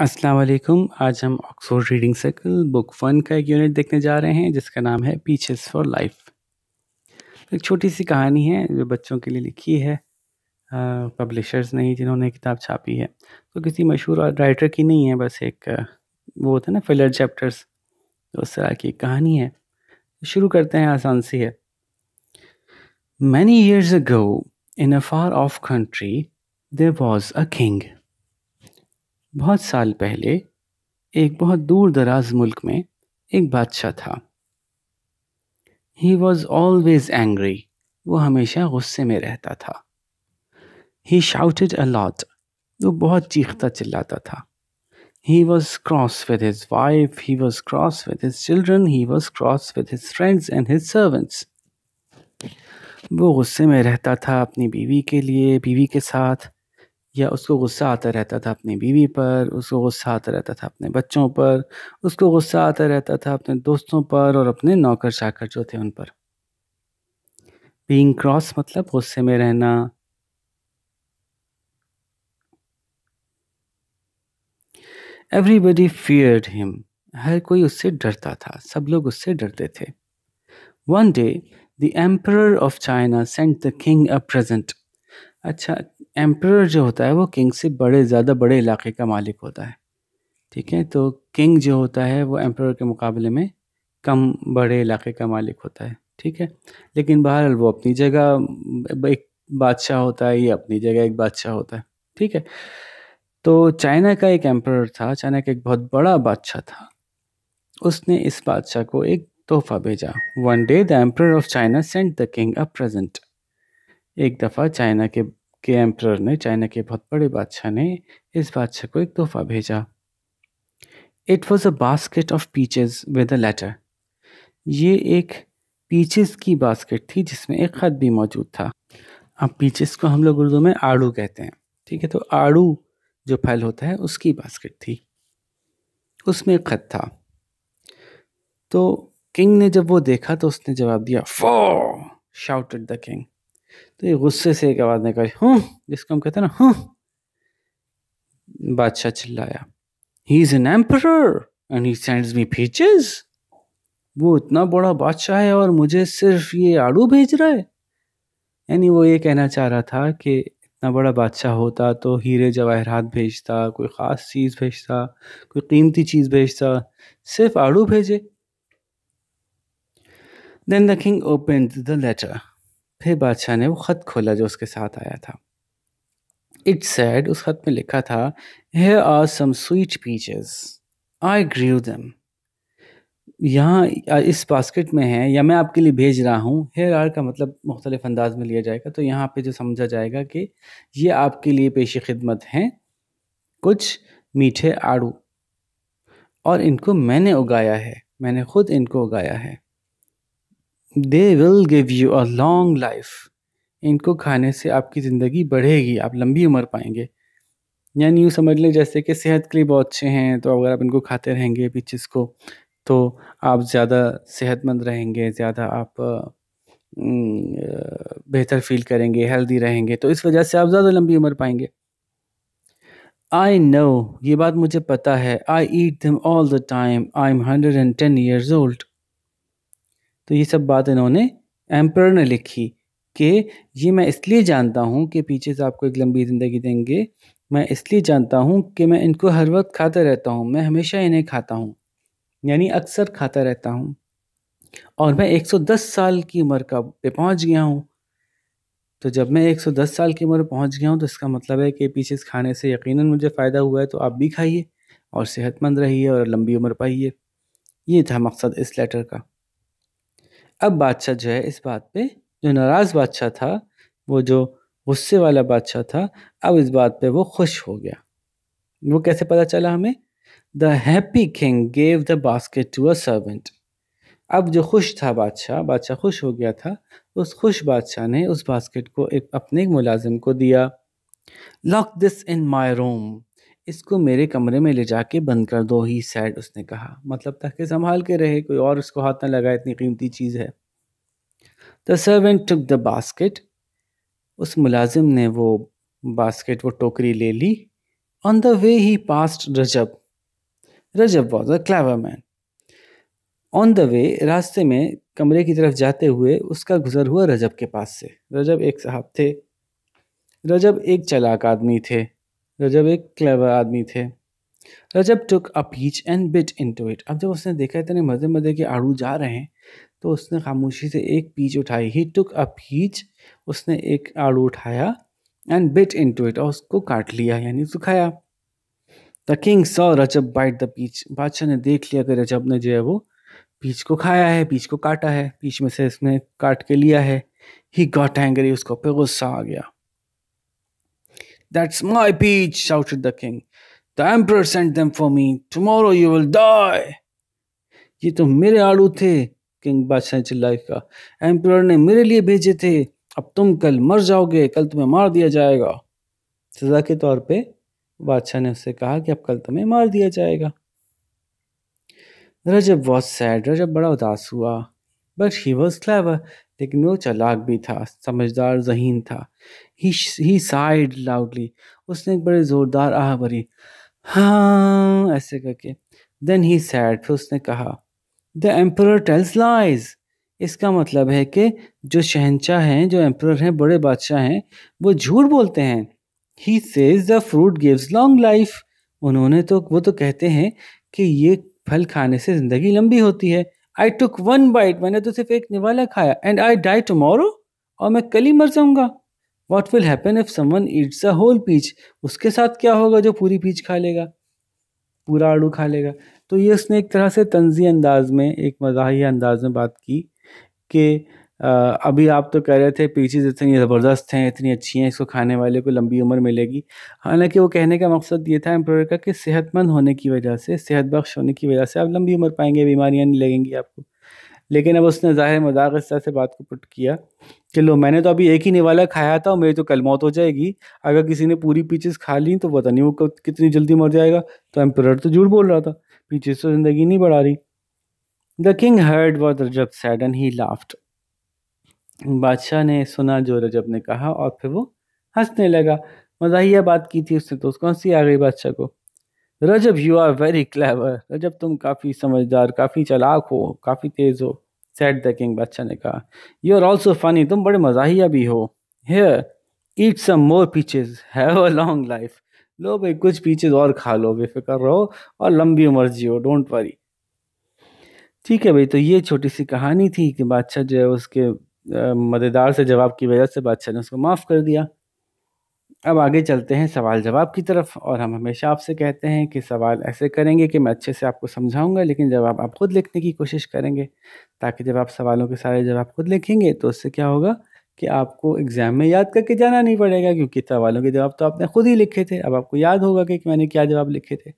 अस्सलाम वालेकुम आज हम Oxford reading circle book one का एक यूनिट देखने जा रहे हैं जिसका नाम है पीचेस फॉर लाइफ एक छोटी सी कहानी है जो बच्चों के लिए लिखी है पब्लिशर्स नहीं जिन्होंने किताब छापी है तो किसी मशहूर राइटर की नहीं है बस एक वो होता है ना फिलर चैप्टर्स तो उस तरह की कहानी है शुरू करते हैं आसान सी है many years ago in a far off country there was a king बहुत साल पहले एक बहुत दूर दराज मुल्क में एक बादशाह था ही वॉज ऑलवेज एंग्री वो हमेशा गुस्से में रहता था ही शाउटेड अलॉट वो बहुत चीखता चिल्लाता था he was cross with his wife he was cross with his children he was cross with his friends and his servants वो गुस्से में रहता था अपनी बीवी के लिए बीवी के साथ या उसको गुस्सा आता रहता था अपनी बीवी पर उसको गुस्सा आता रहता था अपने बच्चों पर उसको गुस्सा आता रहता था अपने दोस्तों पर और अपने नौकर चाकर जो थे उन पर बींग क्रॉस मतलब गुस्से में रहना एवरीबडी फियर्ड हिम हर कोई उससे डरता था सब लोग उससे डरते थे one day the emperor of China sent the king a present अच्छा एम्प्रर जो होता है वो किंग से बड़े ज़्यादा बड़े इलाके का मालिक होता है ठीक है तो किंग जो होता है वो एम्प्रर के मुकाबले में कम बड़े इलाके का मालिक होता है ठीक है लेकिन बहरहाल वो अपनी जगह एक बादशाह होता है या अपनी जगह एक बादशाह होता है ठीक है तो चाइना का एक एम्प्रर था चाइना का एक बहुत बड़ा बादशाह था उसने इस बादशाह को एक तोहफा भेजा one day the emperor of China sent the king a present एक दफ़ा चाइना के के एम्प्रर ने चाइना के बहुत बड़े बादशाह ने इस बादशाह को एक तोहफा भेजा it was a basket of peaches with a letter ये एक पीचेस की बास्केट थी जिसमें एक ख़त भी मौजूद था अब पीचेस को हम लोग उर्दू में आड़ू कहते हैं ठीक है तो आड़ू जो फल होता है उसकी बास्केट थी उसमें एक खत था तो किंग ने जब वो देखा तो उसने जवाब दिया फो शाउटेड द किंग तो ये गुस्से से एक आवाज़ निकाली हूँ जिसको हम कहते हैं ना हूँ बादशाह चिल्लाया he is an emperor and he sends me features वो इतना बड़ा बादशाह है और मुझे सिर्फ ये आड़ू भेज रहा है यानी वो ये कहना चाह रहा था कि इतना बड़ा बादशाह होता तो हीरे जवाहरात भेजता कोई ख़ास चीज़ भेजता कोई कीमती चीज़ भेजता सिर्फ आड़ू भेजे then the king open the letter फिर बादशाह ने वो ख़त खोला जो उसके साथ आया था इट सैड उस ख़त में लिखा था here are some sweet peaches I grew them यहाँ इस बास्केट में है या मैं आपके लिए भेज रहा हूँ हेयर आर का मतलब मुख्तलिफ अंदाज में लिया जाएगा तो यहाँ पे जो समझा जाएगा कि ये आपके लिए पेश खिदमत हैं कुछ मीठे आड़ू और इनको मैंने उगाया है मैंने खुद इनको उगाया है they will give you a long life इनको खाने से आपकी ज़िंदगी बढ़ेगी आप लंबी उम्र पाएंगे यानी यूँ समझ लें जैसे कि सेहत के लिए बहुत अच्छे हैं तो अगर आप इनको खाते रहेंगे पीचिस को तो आप ज़्यादा सेहतमंद रहेंगे ज़्यादा आप बेहतर फील करेंगे हेल्दी रहेंगे तो इस वजह से आप ज़्यादा लंबी उम्र पाएंगे आई नो ये बात मुझे पता है I eat them all the time I am hundred and ten years old तो ये सब बात इन्होंने एम्पर ने लिखी कि ये मैं इसलिए जानता हूँ कि पीछे से आपको एक लंबी ज़िंदगी देंगे मैं इसलिए जानता हूँ कि मैं इनको हर वक्त खाता रहता हूँ मैं हमेशा इन्हें खाता हूँ यानी अक्सर खाता रहता हूँ और मैं 110 साल की उम्र का पे पहुँच गया हूँ तो जब मैं 110 साल की उम्र पहुँच गया हूँ तो इसका मतलब है कि पीछे इस खाने से यकीन मुझे फ़ायदा हुआ है तो आप भी खाइए और सेहतमंद रहिए और लंबी उम्र पाइए ये था मकसद इस लेटर का अब बादशाह जो है इस बात पे जो नाराज़ बादशाह था वो जो गुस्से वाला बादशाह था अब इस बात पे वो खुश हो गया वो कैसे पता चला हमें the happy king gave the basket to a servant अब जो खुश था बादशाह बादशाह खुश हो गया था उस खुश बादशाह ने उस बास्केट को एक अपने एक मुलाजिम को दिया lock this in my room इसको मेरे कमरे में ले जाके बंद कर दो ही सैड उसने कहा मतलब के संभाल के रहे कोई और उसको हाथ ना लगाए इतनी कीमती चीज़ है the servant took the basket उस मुलाजिम ने वो बास्केट वो टोकरी ले ली on the way he passed Rajab Rajab was a clever man on the way रास्ते में कमरे की तरफ जाते हुए उसका गुजर हुआ रजब के पास से रजब एक साहब थे रजब एक चलाक आदमी थे रजब एक क्लेवर आदमी थे Rajab took a peach and bit into it अब जब उसने देखा इतने मज़े मज़े के आड़ू जा रहे हैं तो उसने खामोशी से एक पीच उठाई ही टुक अ पीच उसने एक आड़ू उठाया and bit into it और उसको काट लिया यानी सुखाया the king saw Rajab bite the peach बादशाह ने देख लिया कि रजब ने जो है वो पीच को खाया है पीच को काटा है पीच में से इसने काट के लिया है ही गॉट एंगरी उसको पे गुस्सा आ गया That's my peach, shouted the king. The emperor sent them for me. Tomorrow you will die. ये तो मेरे आलू थे किंग बादशाह चिल्लाए का एम्प्रर ने मेरे लिए भेजे थे अब तुम कल मर जाओगे कल तुम्हें मार दिया जाएगा सजा के तौर पे बादशाह ने उससे कहा कि अब कल तुम्हें मार दिया जाएगा रजब बहुत सैड रजब बड़ा उदास हुआ बट ही वॉज क्लेवर लेकिन वो चलाक भी था समझदार जहीन था ही साइड लाउडली उसने एक बड़े ज़ोरदार आह भरी हाँ ऐसे करके देन ही सैड फिर उसने कहा द एम्पर टेल्स लाइज इसका मतलब है कि जो शहनशाह हैं जो एम्पर हैं बड़े बादशाह हैं वो झूठ बोलते हैं he says the fruit gives long life उन्होंने तो वो तो कहते हैं कि ये फल खाने से ज़िंदगी लंबी होती है आई टुक वन बाइट मैंने तो सिर्फ एक निवाला खाया एंड आई डाई टमोरो और मैं कल ही मर जाऊंगा what will happen if someone eats a whole peach उसके साथ क्या होगा जो पूरी पीच खा लेगा पूरा आड़ू खा लेगा तो ये उसने एक तरह से तंजी अंदाज में एक मजाही अंदाज में बात की कि अभी आप तो कह रहे थे पीचिज इतनी ज़बरदस्त हैं इतनी अच्छी हैं इसको खाने वाले को लंबी उम्र मिलेगी हालांकि वो कहने का मकसद ये था एम्प्रॉयर का कि सेहतमंद होने की वजह से सेहत बख्श होने की वजह से आप लंबी उम्र पाएंगे बीमारियाँ नहीं लगेंगी आपको लेकिन अब उसने ज़ाहिर मजाक इस तरह से बात को पुट किया कि लो मैंने तो अभी एक ही निवाला खाया था और मेरी तो कल मौत हो जाएगी अगर किसी ने पूरी पीचेस खा ली तो पता नहीं वो कितनी जल्दी मर जाएगा तो एम्प्रॉयर तो झूठ बोल रहा था पीचेस तो ज़िंदगी नहीं बढ़ा रही the king heard was said and he laughed बादशाह ने सुना जो रजब ने कहा और फिर वो हंसने लगा मजाहिया बात की थी उसने तो उसको हंसी आ गई बादशाह को Rajab you are very clever Rajab तुम काफ़ी समझदार काफ़ी चलाक हो काफ़ी तेज़ हो सैड द किंग बादशाह ने कहा यू आर ऑल्सो फनी तुम बड़े मजाहिया भी हो here eat some more peaches have a long life लो भाई कुछ पीचेज और खा लो बेफिक्र रहो और लंबी उम्र जियो डोंट वरी ठीक है भाई तो ये छोटी सी कहानी थी कि बादशाह जो है उसके मज़ेदार से जवाब की वजह से बादशाह ने उसको माफ़ कर दिया अब आगे चलते हैं सवाल जवाब की तरफ और हम हमेशा आपसे कहते हैं कि सवाल ऐसे करेंगे कि मैं अच्छे से आपको समझाऊंगा लेकिन जवाब आप खुद लिखने की कोशिश करेंगे ताकि जब आप सवालों के सारे जवाब खुद लिखेंगे तो उससे क्या होगा कि आपको एग्ज़ाम में याद करके जाना नहीं पड़ेगा क्योंकि सवालों के जवाब तो आपने खुद ही लिखे थे अब आपको याद होगा कि मैंने क्या जवाब लिखे थे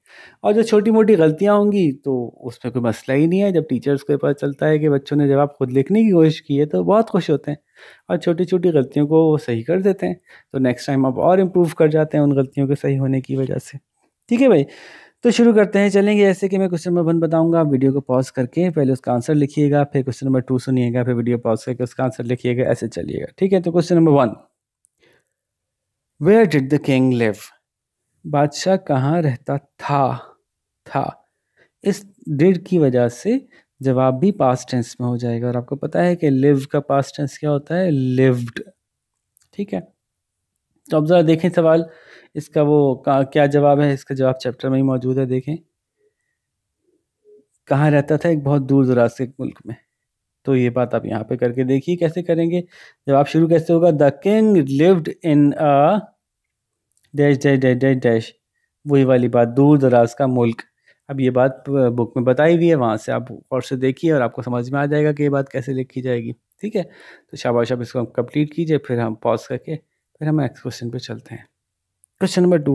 और जो छोटी मोटी गलतियाँ होंगी तो उसमें कोई मसला ही नहीं है जब टीचर्स को पता चलता है कि बच्चों ने जवाब खुद लिखने की कोशिश की है तो बहुत खुश होते हैं और छोटी छोटी गलतियों को वो सही कर देते हैं तो नेक्स्ट टाइम आप और इम्प्रूव कर जाते हैं उन गलतियों के सही होने की वजह से ठीक है भाई तो शुरू करते हैं चलेंगे ऐसे कि मैं क्वेश्चन नंबर वन बताऊंगा वीडियो को पॉज करके पहले उसका आंसर लिखिएगा फिर क्वेश्चन नंबर टू सुनिएगा फिर वीडियो पॉज करके उसका आंसर लिखिएगा ऐसे चलिएगा ठीक है तो question number one where did the king live बादशाह कहाँ रहता था था इस डिड की वजह से जवाब भी पास्ट टेंस में हो जाएगा और आपको पता है कि लिव का पास्ट टेंस क्या होता है लिव्ड ठीक है तो अब ज़रा देखें सवाल इसका वो क्या जवाब है इसका जवाब चैप्टर में ही मौजूद है देखें कहाँ रहता था एक बहुत दूर दराज के मुल्क में तो ये बात आप यहाँ पे करके देखिए कैसे करेंगे जवाब शुरू कैसे होगा the king lived in a dash dash dash dash dash वही वाली बात दूर दराज का मुल्क अब ये बात बुक में बताई हुई है वहाँ से आप और से देखिए और आपको समझ में आ जाएगा कि ये बात कैसे लिखी जाएगी ठीक है तो शाबाश आप इसको कंप्लीट कीजिए फिर हम पॉज करके फिर हम नेक्स्ट क्वेश्चन पे चलते हैं question number two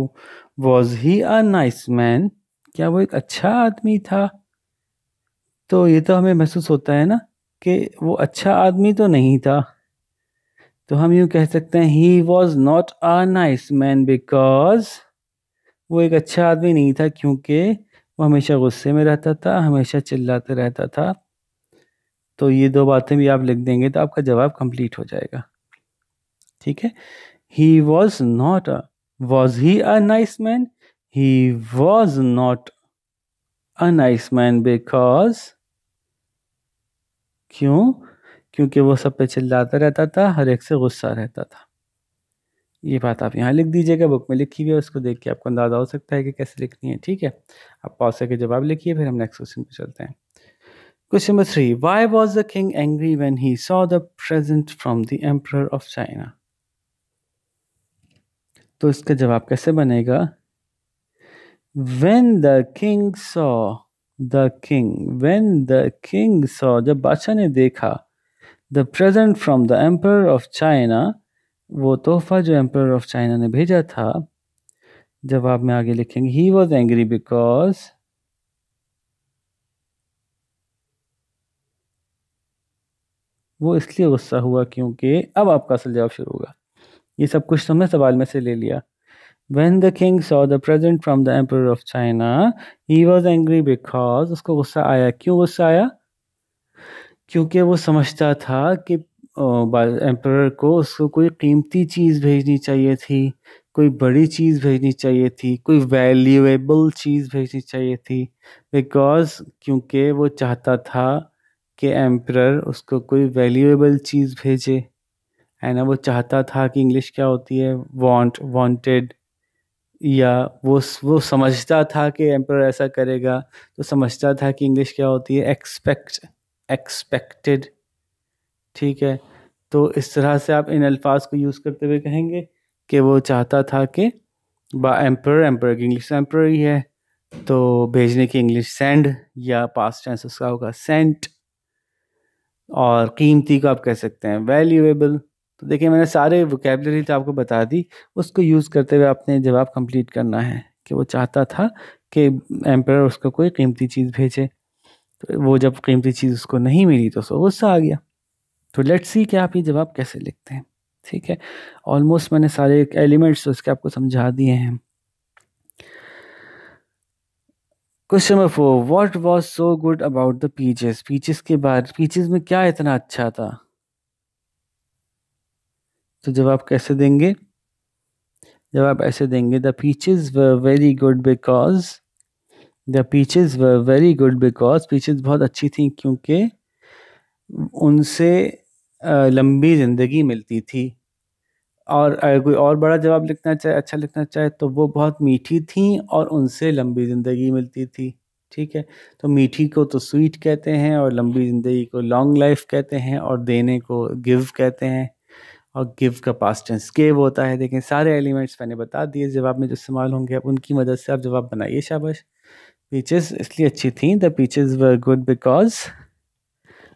was he a nice man क्या वो एक अच्छा आदमी था तो ये तो हमें महसूस होता है ना कि वो अच्छा आदमी तो नहीं था तो हम यूँ कह सकते हैं he was not a nice man because वो एक अच्छा आदमी नहीं था क्योंकि वो हमेशा गुस्से में रहता था हमेशा चिल्लाते रहता था तो ये दो बातें भी आप लिख देंगे तो आपका जवाब कंप्लीट हो जाएगा ठीक है he was not a was he a nice man he was not a nice man because क्यों क्योंकि वो सब पे चिल्लाता रहता था हर एक से गुस्सा रहता था ये बात आप यहाँ लिख दीजिएगा बुक में लिखी हुई है उसको देख के आपको अंदाजा हो सकता है कि कैसे लिखनी है ठीक है आप पॉज सके जवाब लिखिए फिर हम नेक्स्ट क्वेश्चन पे चलते हैं question number three why was the king angry when he saw the present from the emperor of China तो इसका जवाब कैसे बनेगा when the king saw the king when the king saw जब बादशाह ने देखा the present from the emperor of China वो तोहफा जो एम्पर ऑफ चाइना ने भेजा था जवाब में आगे लिखेंगे ही वॉज एंग्री बिकॉज वो इसलिए गुस्सा हुआ क्योंकि अब आपका असल जवाब शुरू होगा ये सब कुछ तुमने तो सवाल में से ले लिया when the king saw the present from the emperor of China he was angry because उसको गुस्सा आया क्यों गुस्सा आया क्योंकि वो समझता था कि एम्पर को उसको कोई कीमती चीज़ भेजनी चाहिए थी कोई बड़ी चीज़ भेजनी चाहिए थी कोई वैल्यूएबल चीज़ भेजनी चाहिए थी बिकॉज क्योंकि वो चाहता था कि एम्पर उसको कोई वैल्यूएबल चीज़ भेजे है ना वो चाहता था कि इंग्लिश क्या होती है वांट वांटेड या वो वो समझता था कि एम्प्रर ऐसा करेगा तो समझता था कि इंग्लिश क्या होती है एक्सपेक्ट एक्सपेक्टेड ठीक है तो इस तरह से आप इन अल्फाज को यूज़ करते हुए कहेंगे कि वो चाहता था कि बा एम्पर एम्पर की इंग्लिश एम्पर ही है तो भेजने की इंग्लिश सेंड या पास टेंस उसका होगा सेंट और कीमती को आप कह सकते हैं वैल्यूएबल तो देखिए मैंने सारे वोकेबलरी तो आपको बता दी उसको यूज़ करते हुए आपने जवाब कंप्लीट करना है कि वो चाहता था कि एम्पर उसको कोई कीमती चीज़ भेजे तो वो जब कीमती चीज़ उसको नहीं मिली तो उसको गुस्सा आ गया तो लेट्स सी कि आप ये जवाब कैसे लिखते हैं ठीक है ऑलमोस्ट मैंने सारे एलिमेंट्स उसके आपको समझा दिए हैं question number four what was so good about the peaches peaches के बाद पीचेस में क्या इतना अच्छा था तो जवाब कैसे देंगे जवाब ऐसे देंगे the peaches were very good because the peaches were very good because peaches बहुत अच्छी थी क्योंकि उनसे लंबी ज़िंदगी मिलती थी और अगर कोई और बड़ा जवाब लिखना चाहे अच्छा लिखना चाहे तो वो बहुत मीठी थी और उनसे लंबी ज़िंदगी मिलती थी ठीक है तो मीठी को तो स्वीट कहते हैं और लंबी ज़िंदगी को लॉन्ग लाइफ कहते हैं और देने को गिव कहते हैं और गिव का पास टेंस गेव होता है देखें सारे एलिमेंट्स मैंने बता दिए जवाब में जो इस्तेमाल होंगे अब उनकी मदद से आप जवाब बनाइए शाबाश पीचेस इसलिए अच्छी थी the peaches were good because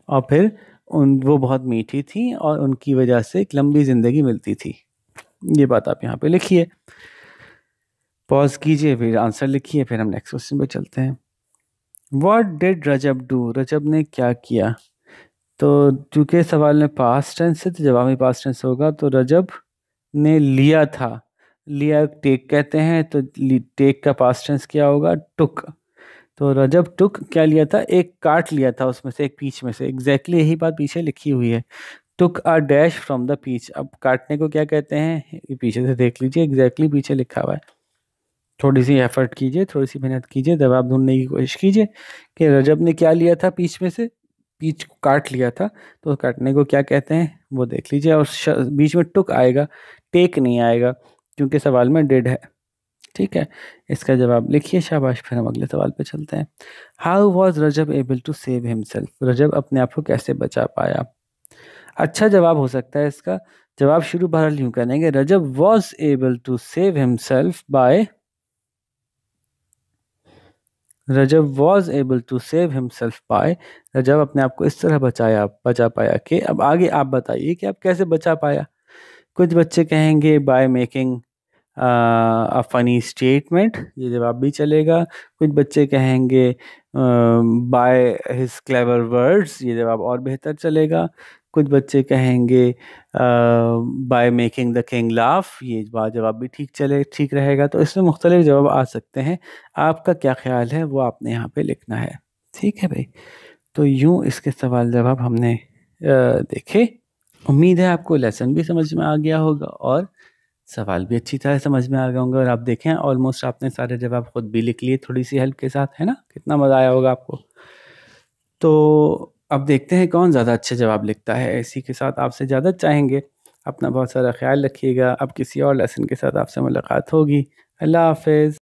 और फिर उन वो बहुत मीठी थी और उनकी वजह से एक लंबी ज़िंदगी मिलती थी ये बात आप यहाँ पे लिखिए पॉज कीजिए फिर आंसर लिखिए फिर हम नेक्स्ट क्वेश्चन पे चलते हैं what did Rajab do Rajab ने क्या किया तो चूंकि सवाल में पास्ट टेंस है तो जवाब में पास्ट टेंस होगा तो रजब ने लिया था लिया टेक कहते हैं तो टेक का पास्ट टेंस क्या होगा टुक तो रजब टुक क्या लिया था एक काट लिया था उसमें से एक पीछ में से एग्जैक्टली exactly यही बात पीछे लिखी हुई है took a dash from the peach अब काटने को क्या कहते हैं ये पीछे से देख लीजिए एग्जैक्टली exactly पीछे लिखा हुआ है थोड़ी सी एफर्ट कीजिए थोड़ी सी मेहनत कीजिए जवाब ढूंढने की कोशिश कीजिए कि रजब ने क्या लिया था पीछ में से बीच को काट लिया था तो काटने को क्या कहते हैं वो देख लीजिए और बीच में टुक आएगा टेक नहीं आएगा क्योंकि सवाल में डेड है ठीक है इसका जवाब लिखिए शाबाश फिर हम अगले सवाल पे चलते हैं how was Rajab able to save himself Rajab अपने आप को कैसे बचा पाया अच्छा जवाब हो सकता है इसका जवाब शुरू बहरहाल यूँ करेंगे Rajab was able to save himself by Rajab was able to save himself पाए रजब अपने आप को इस तरह बचाया बचा पाया कि अब आगे आप बताइए कि आप कैसे बचा पाया कुछ बच्चे कहेंगे by making a funny statement ये जवाब भी चलेगा कुछ बच्चे कहेंगे बाय हिज क्लेवर वर्ड्स ये जवाब और बेहतर चलेगा कुछ बच्चे कहेंगे by making the king laugh ये बात जवाब भी ठीक चले ठीक रहेगा तो इसमें मुख्तलिफ जवाब आ सकते हैं आपका क्या ख्याल है वो आपने यहाँ पे लिखना है ठीक है भाई तो यूँ इसके सवाल जवाब हमने देखे उम्मीद है आपको लेसन भी समझ में आ गया होगा और सवाल भी अच्छी तरह समझ में आ गए होंगे और आप देखें ऑलमोस्ट आपने सारे जवाब खुद भी लिख लिए थोड़ी सी हेल्प के साथ है ना कितना मज़ा आया होगा आपको तो अब देखते हैं कौन ज़्यादा अच्छे जवाब लिखता है इसी के साथ आपसे ज़्यादा चाहेंगे अपना बहुत सारा ख्याल रखिएगा अब किसी और लेसन के साथ आपसे मुलाकात होगी अल्लाह हाफिज़